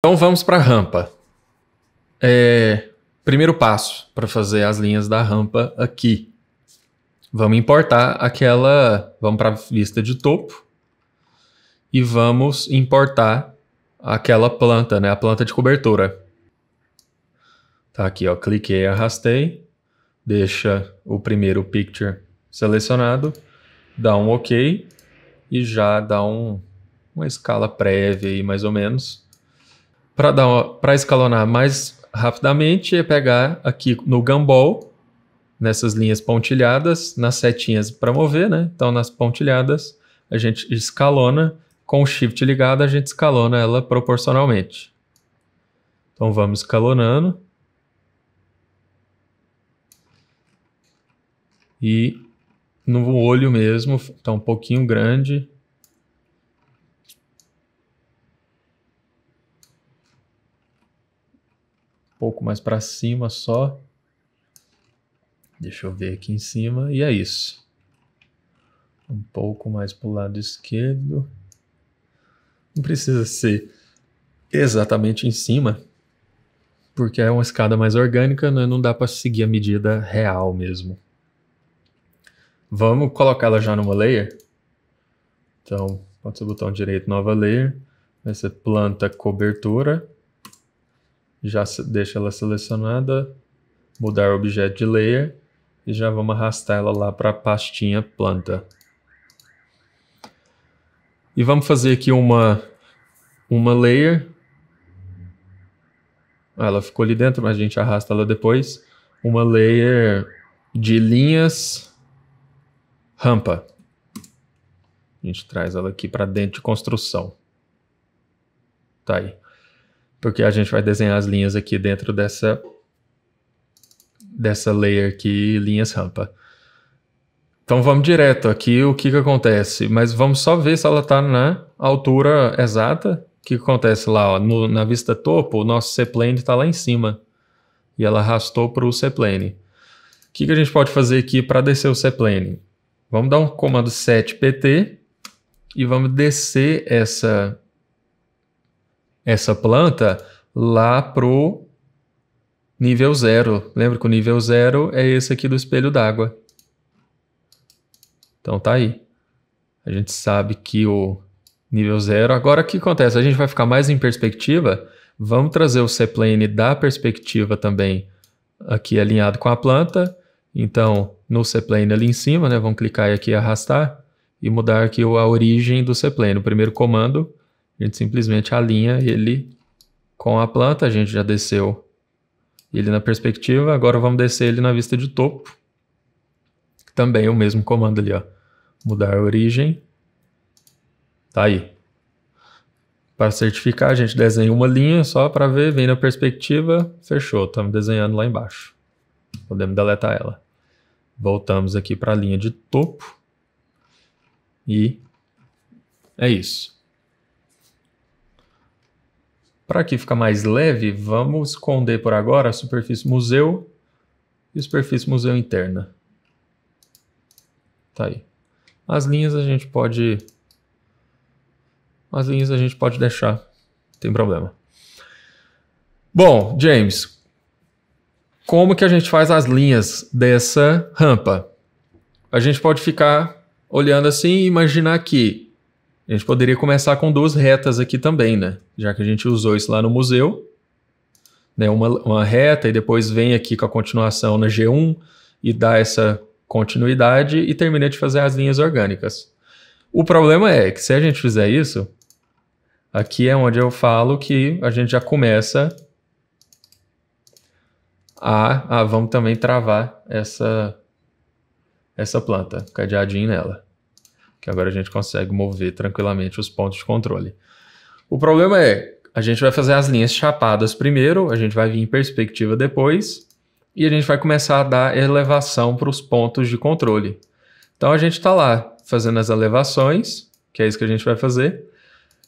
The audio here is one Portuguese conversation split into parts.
Então vamos para a rampa. É, primeiro passo para fazer as linhas da rampa aqui. Vamos importar aquela. Vamos para a vista de topo e vamos importar aquela planta, né? A planta de cobertura. Tá aqui, ó. Cliquei, arrastei, deixa o primeiro picture selecionado, dá um OK e já dá um, uma escala prévia aí, mais ou menos para escalonar mais rapidamente, é pegar aqui no gambol, nessas linhas pontilhadas, nas setinhas para mover, né? Então, nas pontilhadas, a gente escalona. Com o shift ligado, a gente escalona ela proporcionalmente. Então, vamos escalonando. E no olho mesmo, está um pouquinho grande. pouco mais para cima só. Deixa eu ver aqui em cima. E é isso. Um pouco mais para o lado esquerdo. Não precisa ser exatamente em cima, porque é uma escada mais orgânica, né? não dá para seguir a medida real mesmo. Vamos colocá-la já numa layer? Então, pode ser o botão direito, nova layer. Vai ser planta cobertura já deixa ela selecionada, mudar o objeto de layer e já vamos arrastar ela lá para a pastinha planta. E vamos fazer aqui uma, uma layer. Ah, ela ficou ali dentro, mas a gente arrasta ela depois. Uma layer de linhas rampa. A gente traz ela aqui para dentro de construção. Tá aí porque a gente vai desenhar as linhas aqui dentro dessa, dessa layer aqui, linhas rampa. Então vamos direto aqui o que, que acontece, mas vamos só ver se ela está na altura exata. O que, que acontece lá? Ó, no, na vista topo, o nosso C-plane está lá em cima e ela arrastou para o C-plane. O que, que a gente pode fazer aqui para descer o C-plane? Vamos dar um comando set pt e vamos descer essa essa planta lá pro nível zero. Lembra que o nível zero é esse aqui do espelho d'água. Então tá aí. A gente sabe que o nível zero. Agora o que acontece? A gente vai ficar mais em perspectiva. Vamos trazer o C-plane da perspectiva também aqui alinhado com a planta. Então, no C-plane ali em cima, né? Vamos clicar aqui e arrastar e mudar aqui a origem do C-plane. O primeiro comando a gente simplesmente alinha ele com a planta, a gente já desceu ele na perspectiva, agora vamos descer ele na vista de topo. Também o mesmo comando ali, ó. Mudar a origem. Tá aí. Para certificar, a gente desenha uma linha só para ver, vem na perspectiva, fechou, estamos desenhando lá embaixo. Podemos deletar ela. Voltamos aqui para a linha de topo. E é isso. Para que fica mais leve, vamos esconder por agora a superfície museu e a superfície museu interna. Tá aí. As linhas a gente pode... As linhas a gente pode deixar, não tem problema. Bom, James, como que a gente faz as linhas dessa rampa? A gente pode ficar olhando assim e imaginar que a gente poderia começar com duas retas aqui também, né? Já que a gente usou isso lá no museu. Né? Uma, uma reta e depois vem aqui com a continuação na G1 e dá essa continuidade e termina de fazer as linhas orgânicas. O problema é que se a gente fizer isso, aqui é onde eu falo que a gente já começa a, a ah, vamos também travar essa, essa planta, cadeadinho nela que agora a gente consegue mover tranquilamente os pontos de controle. O problema é, a gente vai fazer as linhas chapadas primeiro, a gente vai vir em perspectiva depois, e a gente vai começar a dar elevação para os pontos de controle. Então a gente está lá fazendo as elevações, que é isso que a gente vai fazer.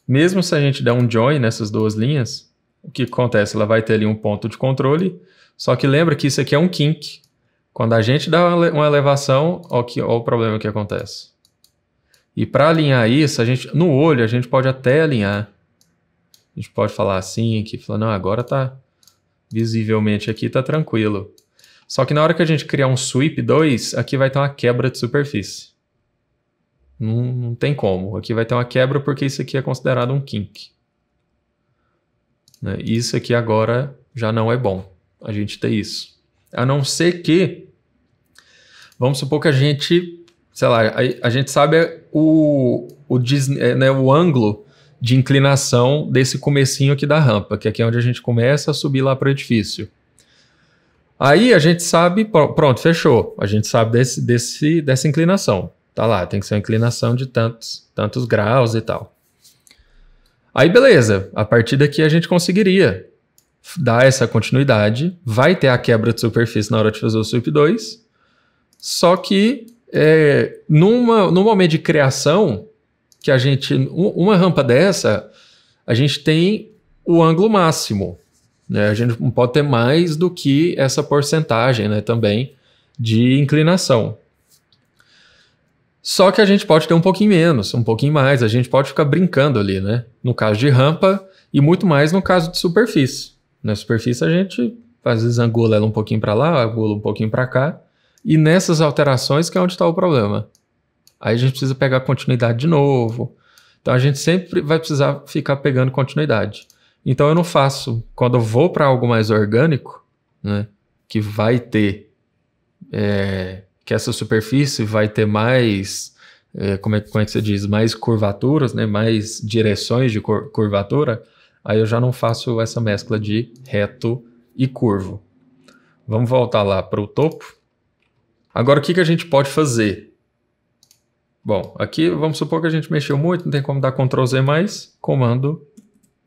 Mesmo se a gente der um join nessas duas linhas, o que acontece? Ela vai ter ali um ponto de controle, só que lembra que isso aqui é um kink. Quando a gente dá uma elevação, olha o problema que acontece. E para alinhar isso, a gente no olho a gente pode até alinhar. A gente pode falar assim, aqui falando, não, agora tá visivelmente aqui tá tranquilo. Só que na hora que a gente criar um sweep 2, aqui vai ter uma quebra de superfície. Não, não tem como. Aqui vai ter uma quebra porque isso aqui é considerado um kink. Né? Isso aqui agora já não é bom a gente ter isso. A não ser que, vamos supor que a gente sei lá, a, a gente sabe é o, o, Disney, é, né, o ângulo de inclinação desse comecinho aqui da rampa, que aqui é onde a gente começa a subir lá para o edifício. Aí a gente sabe, pronto, fechou. A gente sabe desse, desse, dessa inclinação. Tá lá, tem que ser uma inclinação de tantos, tantos graus e tal. Aí beleza, a partir daqui a gente conseguiria dar essa continuidade. Vai ter a quebra de superfície na hora de fazer o sup 2, só que é, numa, num momento de criação, que a gente. Uma rampa dessa, a gente tem o ângulo máximo. Né? A gente não pode ter mais do que essa porcentagem né, também de inclinação. Só que a gente pode ter um pouquinho menos, um pouquinho mais, a gente pode ficar brincando ali, né? No caso de rampa e muito mais no caso de superfície. Na né? superfície a gente às vezes angula ela um pouquinho para lá, angula um pouquinho para cá. E nessas alterações que é onde está o problema. Aí a gente precisa pegar continuidade de novo. Então a gente sempre vai precisar ficar pegando continuidade. Então eu não faço, quando eu vou para algo mais orgânico, né, que vai ter, é, que essa superfície vai ter mais, é, como, é, como é que você diz, mais curvaturas, né, mais direções de cur curvatura, aí eu já não faço essa mescla de reto e curvo. Vamos voltar lá para o topo. Agora, o que, que a gente pode fazer? Bom, aqui vamos supor que a gente mexeu muito, não tem como dar Ctrl Z mais. Comando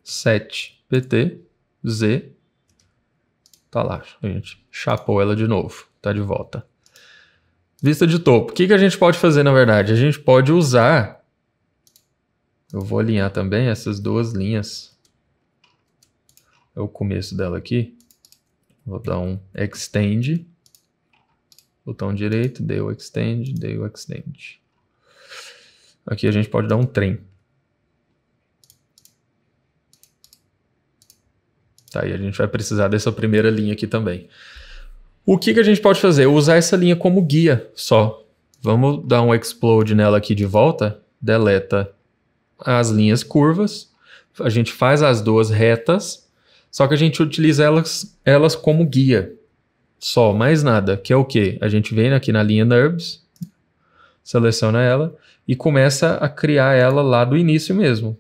set pt z. Tá lá, a gente chapou ela de novo, tá de volta. Vista de topo. O que, que a gente pode fazer, na verdade? A gente pode usar... Eu vou alinhar também essas duas linhas. É o começo dela aqui. Vou dar um extend botão direito, deu extend, deu extend. Aqui a gente pode dar um trem. Tá, e a gente vai precisar dessa primeira linha aqui também. O que, que a gente pode fazer? Usar essa linha como guia só. Vamos dar um explode nela aqui de volta, deleta as linhas curvas, a gente faz as duas retas, só que a gente utiliza elas, elas como guia. Só, mais nada. Que é o que A gente vem aqui na linha NURBS, seleciona ela e começa a criar ela lá do início mesmo.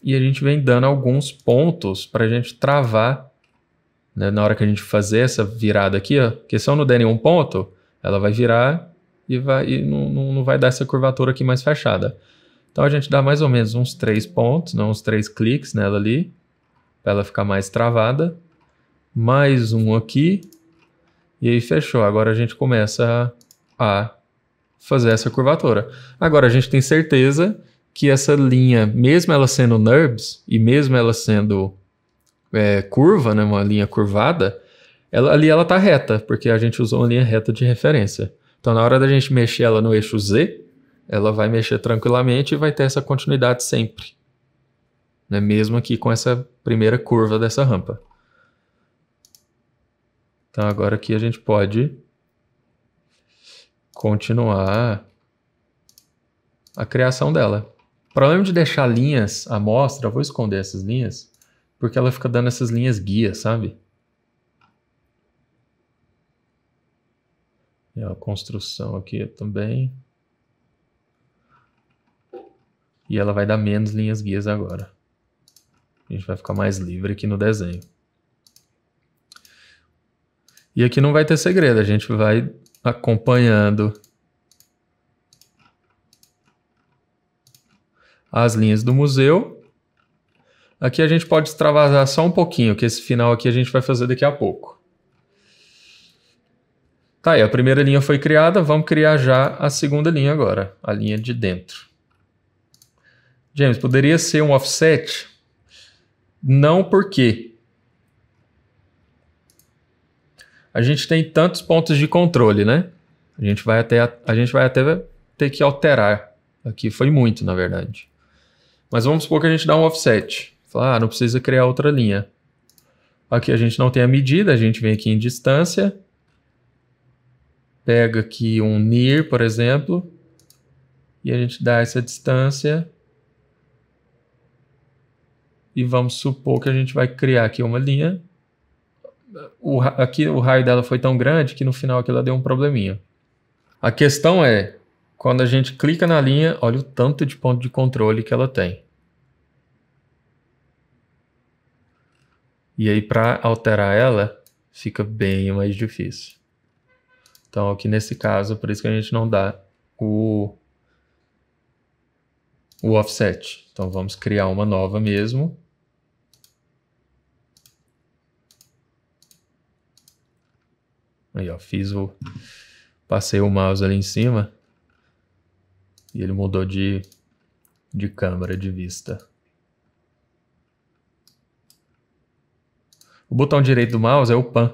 E a gente vem dando alguns pontos para a gente travar né, na hora que a gente fazer essa virada aqui, ó, porque se eu não der nenhum ponto, ela vai virar e, vai, e não, não, não vai dar essa curvatura aqui mais fechada. Então a gente dá mais ou menos uns três pontos, né, uns três cliques nela ali, para ela ficar mais travada. Mais um aqui, e aí fechou. Agora a gente começa a fazer essa curvatura. Agora a gente tem certeza que essa linha, mesmo ela sendo NURBS e mesmo ela sendo é, curva, né, uma linha curvada, ela, ali ela está reta, porque a gente usou uma linha reta de referência. Então na hora da gente mexer ela no eixo Z, ela vai mexer tranquilamente e vai ter essa continuidade sempre. Né, mesmo aqui com essa primeira curva dessa rampa. Então agora aqui a gente pode continuar a criação dela. O problema de deixar linhas à mostra, vou esconder essas linhas, porque ela fica dando essas linhas guia, sabe? E a construção aqui também. E ela vai dar menos linhas guias agora. A gente vai ficar mais livre aqui no desenho. E aqui não vai ter segredo, a gente vai acompanhando as linhas do museu. Aqui a gente pode extravasar só um pouquinho, que esse final aqui a gente vai fazer daqui a pouco. Tá aí, a primeira linha foi criada, vamos criar já a segunda linha agora, a linha de dentro. James, poderia ser um offset? Não porque a gente tem tantos pontos de controle, né? A gente vai até, a gente vai até ter que alterar. Aqui foi muito, na verdade. Mas vamos supor que a gente dá um offset. Fala, ah, não precisa criar outra linha. Aqui a gente não tem a medida, a gente vem aqui em distância. Pega aqui um near, por exemplo. E a gente dá essa distância. E vamos supor que a gente vai criar aqui uma linha o, aqui, o raio dela foi tão grande que no final aqui ela deu um probleminha. A questão é, quando a gente clica na linha, olha o tanto de ponto de controle que ela tem. E aí para alterar ela, fica bem mais difícil. Então aqui nesse caso, por isso que a gente não dá o, o offset. Então vamos criar uma nova mesmo. Aí, ó, fiz o. Passei o mouse ali em cima. E ele mudou de, de câmera de vista. O botão direito do mouse é o pan.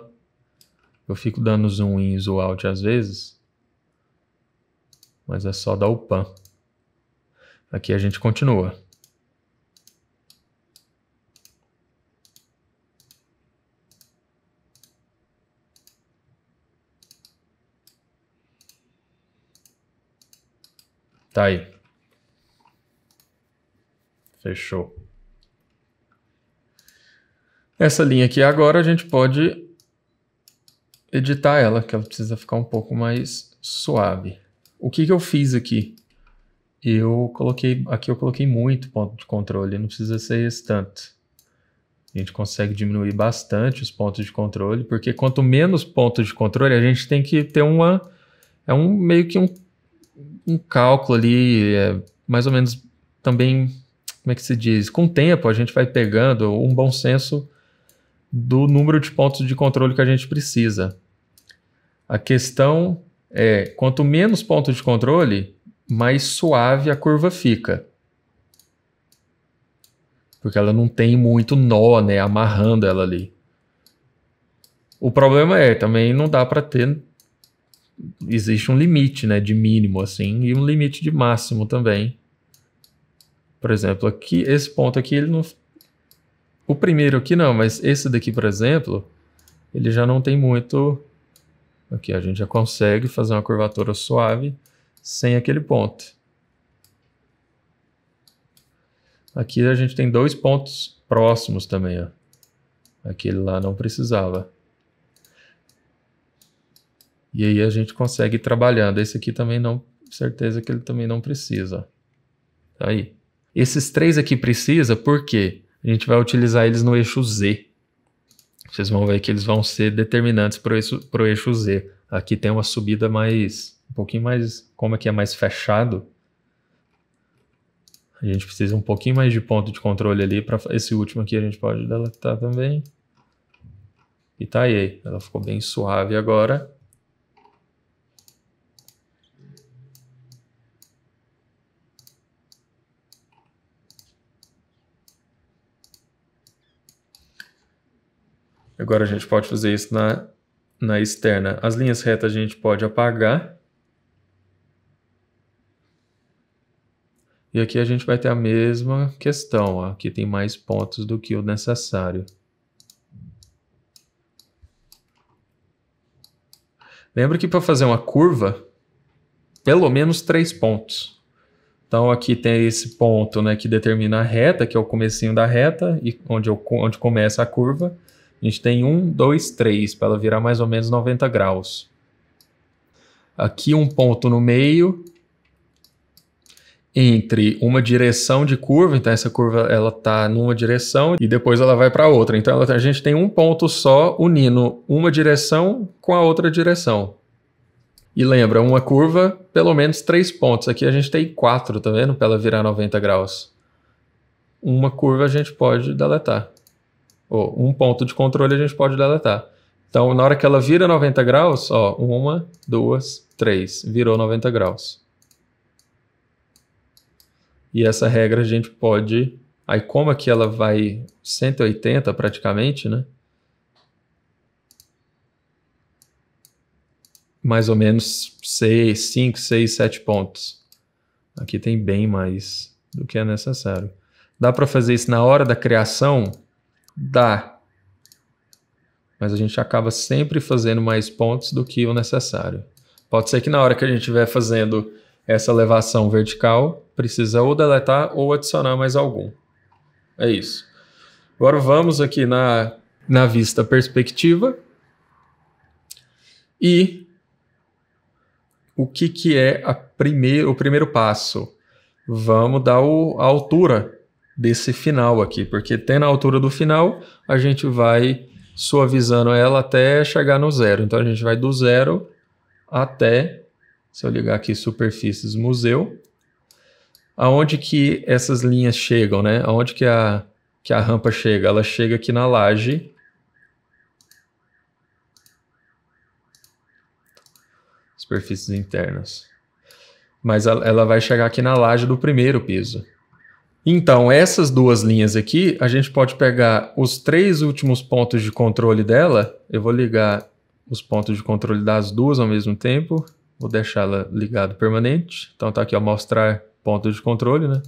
Eu fico dando zoom in e zoom out às vezes. Mas é só dar o pan. Aqui a gente continua. Tá aí. Fechou. Essa linha aqui agora a gente pode editar ela, que ela precisa ficar um pouco mais suave. O que, que eu fiz aqui? Eu coloquei, aqui eu coloquei muito ponto de controle, não precisa ser esse tanto. A gente consegue diminuir bastante os pontos de controle, porque quanto menos pontos de controle, a gente tem que ter uma, é um meio que um um cálculo ali, é, mais ou menos também, como é que se diz? Com o tempo, a gente vai pegando um bom senso do número de pontos de controle que a gente precisa. A questão é: quanto menos pontos de controle, mais suave a curva fica. Porque ela não tem muito nó, né? Amarrando ela ali. O problema é, também não dá para ter existe um limite, né, de mínimo assim e um limite de máximo também. Por exemplo, aqui esse ponto aqui ele não o primeiro aqui não, mas esse daqui, por exemplo, ele já não tem muito Aqui a gente já consegue fazer uma curvatura suave sem aquele ponto. Aqui a gente tem dois pontos próximos também, ó. Aquele lá não precisava. E aí a gente consegue ir trabalhando. Esse aqui também não, certeza que ele também não precisa. Tá aí. Esses três aqui precisa porque a gente vai utilizar eles no eixo Z. Vocês vão ver que eles vão ser determinantes para o eixo, eixo Z. Aqui tem uma subida mais, um pouquinho mais, como aqui é mais fechado, a gente precisa um pouquinho mais de ponto de controle ali para esse último aqui a gente pode deletar também. E tá aí, ela ficou bem suave agora. Agora a gente pode fazer isso na, na externa. As linhas retas a gente pode apagar. E aqui a gente vai ter a mesma questão. Ó. Aqui tem mais pontos do que o necessário. Lembra que para fazer uma curva, pelo menos três pontos. Então aqui tem esse ponto né, que determina a reta, que é o comecinho da reta, e onde, eu, onde começa a curva. A gente tem 1, 2, 3 para ela virar mais ou menos 90 graus. Aqui um ponto no meio entre uma direção de curva, então essa curva ela tá numa direção e depois ela vai para outra. Então ela, a gente tem um ponto só unindo uma direção com a outra direção. E lembra, uma curva, pelo menos três pontos. Aqui a gente tem quatro, tá vendo? Para ela virar 90 graus. Uma curva a gente pode deletar um ponto de controle, a gente pode deletar. Então, na hora que ela vira 90 graus, ó, uma, duas, três, virou 90 graus. E essa regra a gente pode... Aí, como aqui ela vai 180 praticamente, né? Mais ou menos 6, 5, 6, 7 pontos. Aqui tem bem mais do que é necessário. Dá para fazer isso na hora da criação Dá. Mas a gente acaba sempre fazendo mais pontos do que o necessário. Pode ser que na hora que a gente estiver fazendo essa elevação vertical, precisa ou deletar ou adicionar mais algum. É isso. Agora vamos aqui na, na vista perspectiva. E o que, que é primeir, o primeiro passo? Vamos dar o, a altura desse final aqui, porque tem na altura do final a gente vai suavizando ela até chegar no zero. Então a gente vai do zero até, se eu ligar aqui superfícies museu, aonde que essas linhas chegam, né? Aonde que a, que a rampa chega? Ela chega aqui na laje. Superfícies internas. Mas ela vai chegar aqui na laje do primeiro piso. Então, essas duas linhas aqui, a gente pode pegar os três últimos pontos de controle dela. Eu vou ligar os pontos de controle das duas ao mesmo tempo. Vou deixá-la ligado permanente. Então está aqui, ó, mostrar pontos de controle, né?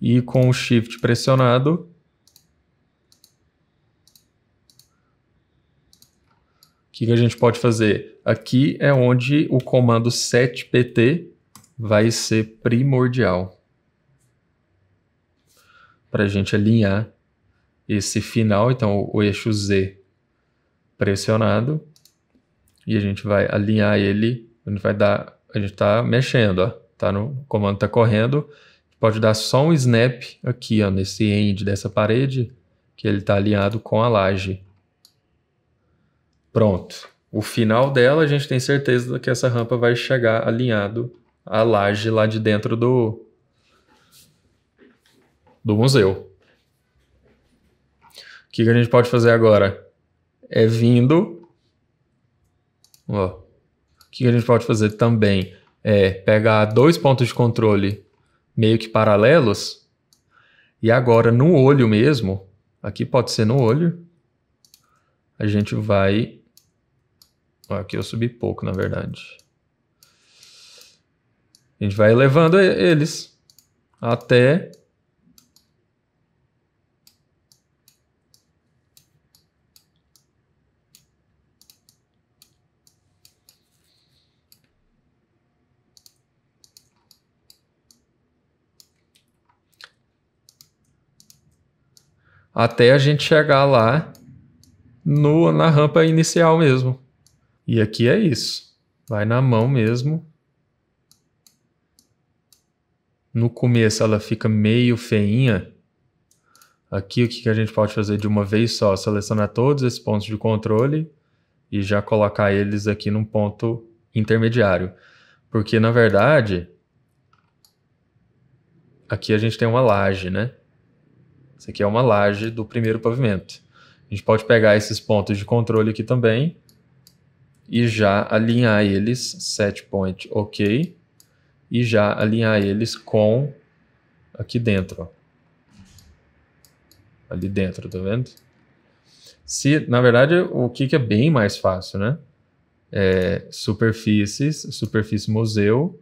E com o Shift pressionado, o que, que a gente pode fazer? Aqui é onde o comando setpt vai ser primordial para a gente alinhar esse final, então o eixo Z pressionado, e a gente vai alinhar ele, a gente vai dar, a gente está mexendo, ó, tá no o comando está correndo, pode dar só um snap aqui, ó, nesse end dessa parede, que ele está alinhado com a laje. Pronto. O final dela, a gente tem certeza que essa rampa vai chegar alinhado à laje lá de dentro do, do museu. O que, que a gente pode fazer agora? É vindo. Ó. O que, que a gente pode fazer também? É pegar dois pontos de controle meio que paralelos. E agora no olho mesmo, aqui pode ser no olho, a gente vai. Ó, aqui eu subi pouco, na verdade. A gente vai elevando eles até até a gente chegar lá no, na rampa inicial mesmo. E aqui é isso. Vai na mão mesmo. No começo ela fica meio feinha. Aqui o que a gente pode fazer de uma vez só? Selecionar todos esses pontos de controle e já colocar eles aqui num ponto intermediário. Porque, na verdade, aqui a gente tem uma laje, né? Isso aqui é uma laje do primeiro pavimento. A gente pode pegar esses pontos de controle aqui também e já alinhar eles, set point OK, e já alinhar eles com aqui dentro. Ó. Ali dentro, tá vendo? Se, na verdade, o que é bem mais fácil, né? É, superfícies, superfície museu,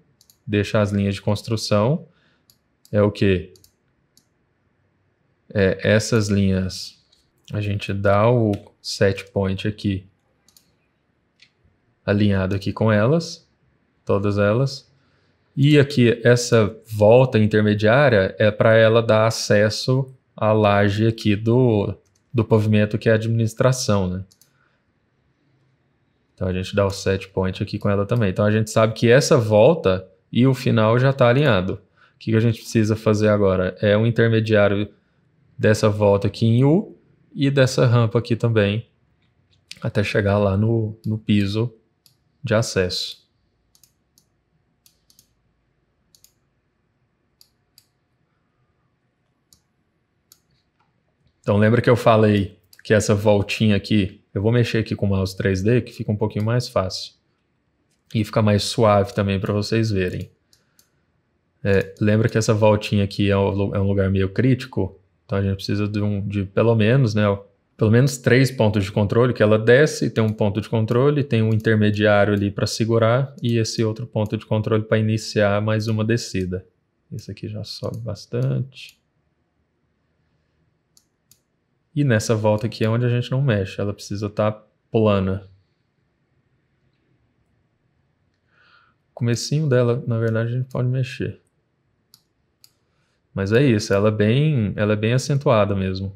deixa as linhas de construção, é o que? é, essas linhas. A gente dá o set point aqui alinhado aqui com elas, todas elas. E aqui essa volta intermediária é para ela dar acesso à laje aqui do, do pavimento que é a administração, né? Então a gente dá o set point aqui com ela também. Então a gente sabe que essa volta e o final já está alinhado. O que a gente precisa fazer agora é um intermediário dessa volta aqui em U e dessa rampa aqui também, até chegar lá no, no piso de acesso. Então lembra que eu falei que essa voltinha aqui, eu vou mexer aqui com o mouse 3D que fica um pouquinho mais fácil. E fica mais suave também para vocês verem. É, lembra que essa voltinha aqui é um, é um lugar meio crítico? Então a gente precisa de, um, de pelo menos, né, pelo menos três pontos de controle, que ela desce, tem um ponto de controle, tem um intermediário ali para segurar e esse outro ponto de controle para iniciar mais uma descida. Esse aqui já sobe bastante. E nessa volta aqui é onde a gente não mexe, ela precisa estar tá plana. O comecinho dela, na verdade, a gente pode mexer. Mas é isso, ela é bem, ela é bem acentuada mesmo.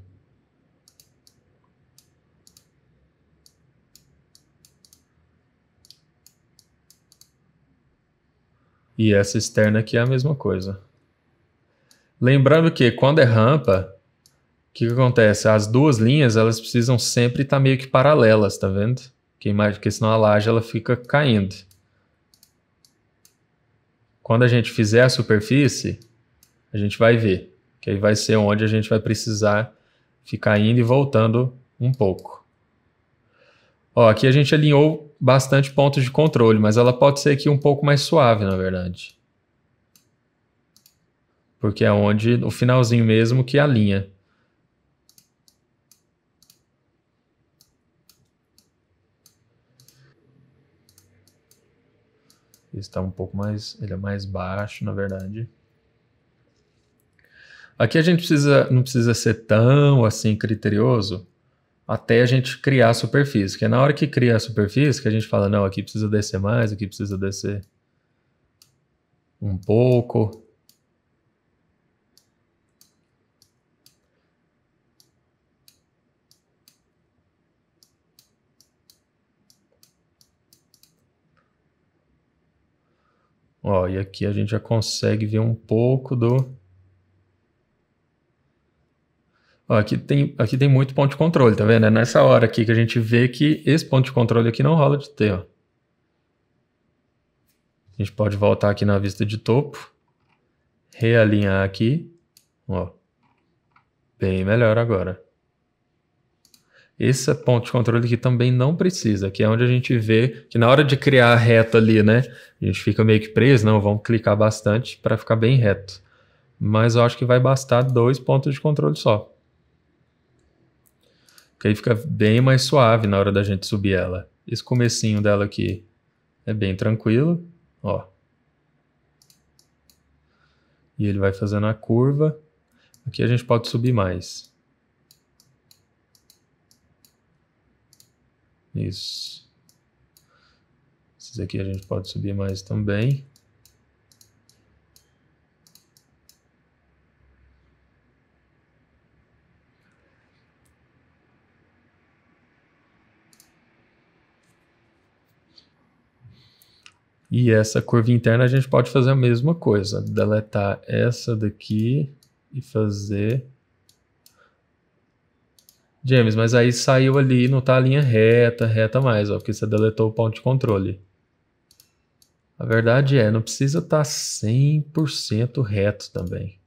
E essa externa aqui é a mesma coisa. Lembrando que quando é rampa, o que, que, acontece? As duas linhas elas precisam sempre estar tá meio que paralelas, tá vendo? Que imagem, porque senão a laje ela fica caindo. Quando a gente fizer a superfície, a gente vai ver. Que aí vai ser onde a gente vai precisar ficar indo e voltando um pouco. Ó, aqui a gente alinhou bastante pontos de controle, mas ela pode ser aqui um pouco mais suave, na verdade. Porque é onde, no finalzinho mesmo, que alinha. está um pouco mais, ele é mais baixo, na verdade. Aqui a gente precisa, não precisa ser tão assim criterioso até a gente criar a superfície. Porque é na hora que cria a superfície, que a gente fala, não, aqui precisa descer mais, aqui precisa descer um pouco. Ó, e aqui a gente já consegue ver um pouco do Ó, aqui, tem, aqui tem muito ponto de controle, tá vendo? É nessa hora aqui que a gente vê que esse ponto de controle aqui não rola de T, ó. A gente pode voltar aqui na vista de topo, realinhar aqui, ó. Bem melhor agora. Esse ponto de controle aqui também não precisa, que é onde a gente vê que na hora de criar a reta ali, né? A gente fica meio que preso, não, vamos clicar bastante para ficar bem reto. Mas eu acho que vai bastar dois pontos de controle só. Porque aí fica bem mais suave na hora da gente subir ela. Esse comecinho dela aqui é bem tranquilo, ó. E ele vai fazendo a curva. Aqui a gente pode subir mais. Isso. Esses aqui a gente pode subir mais também. E essa curva interna a gente pode fazer a mesma coisa, deletar essa daqui e fazer... James, mas aí saiu ali, não tá a linha reta, reta mais, ó, porque você deletou o ponto de controle. A verdade é, não precisa estar tá 100% reto também.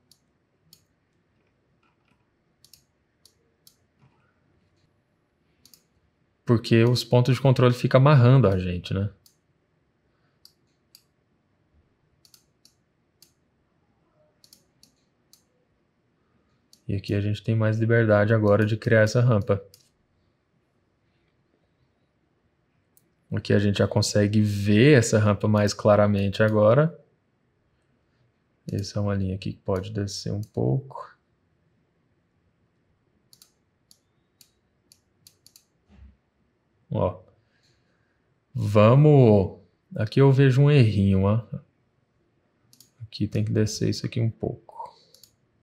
Porque os pontos de controle ficam amarrando a gente, né? E aqui a gente tem mais liberdade agora de criar essa rampa. Aqui a gente já consegue ver essa rampa mais claramente agora. Essa é uma linha aqui que pode descer um pouco. Ó. Vamos... Aqui eu vejo um errinho, ó. Aqui tem que descer isso aqui um pouco.